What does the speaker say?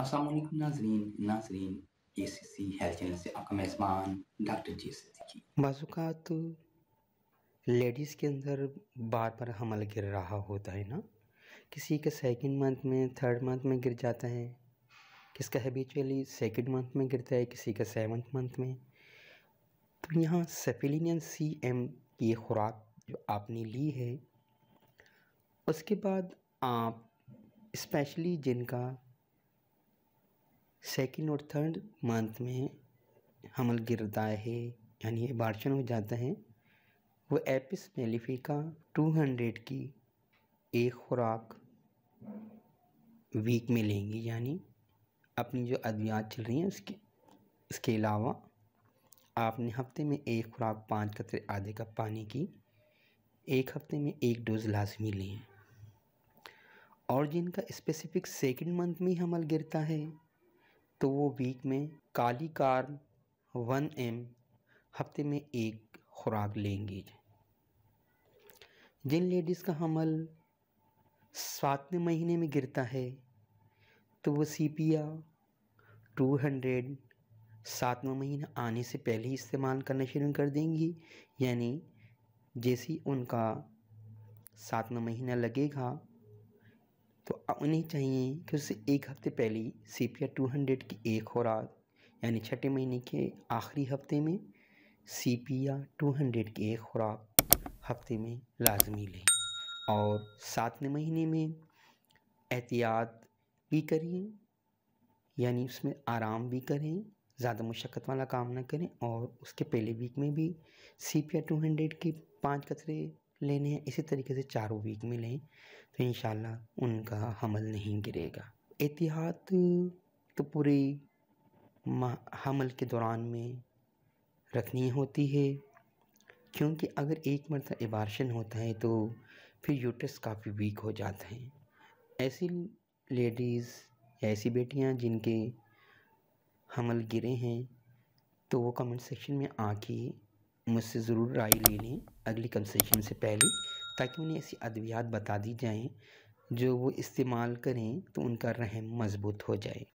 असलम नाजरीन नाजरीन ए सी सी health channel से आपका मेज़बान डॉक्टर जी सिद्दीकी बाज़ात लेडीज़ के अंदर बार बार हमल गिर रहा होता है ना किसी के सेकंड मंथ में थर्ड मंथ में गिर जाता है किसका हैबिचुअली सेकंड मंथ में गिरता है किसी का सेवन्थ मंथ में तो यहाँ सेफिलियन सी एम ये खुराक जो आपने ली है उसके बाद आप स्पेशली जिनका सेकेंड और थर्ड मंथ में हमल गिरता है यानी बारशन हो जाता है वो एपिस मेलिफिका 200 की एक खुराक वीक में लेंगी यानी अपनी जो अद्वियात चल रही हैं उसके इसके अलावा आपने हफ्ते में एक खुराक पाँच कतरे आधे कप पानी की एक हफ्ते में एक डोज लाजमी लें और जिनका स्पेसिफिक सेकंड मंथ में ही हमल गिरता है तो वो वीक में काली कार्ब वन एम हफ्ते में एक खुराक लेंगे जिन लेडीज़ का हमल सातवें महीने में गिरता है तो वो सीपिया टू हंड्रेड सातवा महीना आने से पहले ही इस्तेमाल करना शुरू कर देंगी यानी जैसे उनका सातवा महीना लगेगा तो उन्हें चाहिए कि उससे एक हफ्ते पहले C P R two hundred की एक खुराक यानी छठे महीने के आखिरी हफ्ते में C P R two hundred की एक खुराक हफ्ते में लाजमी लें और सातवें महीने में एहतियात भी करें यानी उसमें आराम भी करें ज़्यादा मुशक्क़त वाला काम ना करें और उसके पहले वीक में भी C P R two hundred की पाँच कतरे लेने हैं इसी तरीके से चारों वीक में लें तो इन उनका हमल नहीं गिरेगा एहतियात तो पूरे हमल के दौरान में रखनी होती है क्योंकि अगर एक मरतब इबारशन होता है तो फिर यूटस काफ़ी वीक हो जाता है ऐसी लेडीज़ या ऐसी बेटियां जिनके हमल गिरे हैं तो वो कमेंट सेक्शन में आके मुझसे ज़रूर राय ले लें अगली कंसेशन से पहले ताकि उन्हें ऐसी अद्वियात बता दी जाएँ जो वो इस्तेमाल करें तो उनका रहम मजबूत हो जाए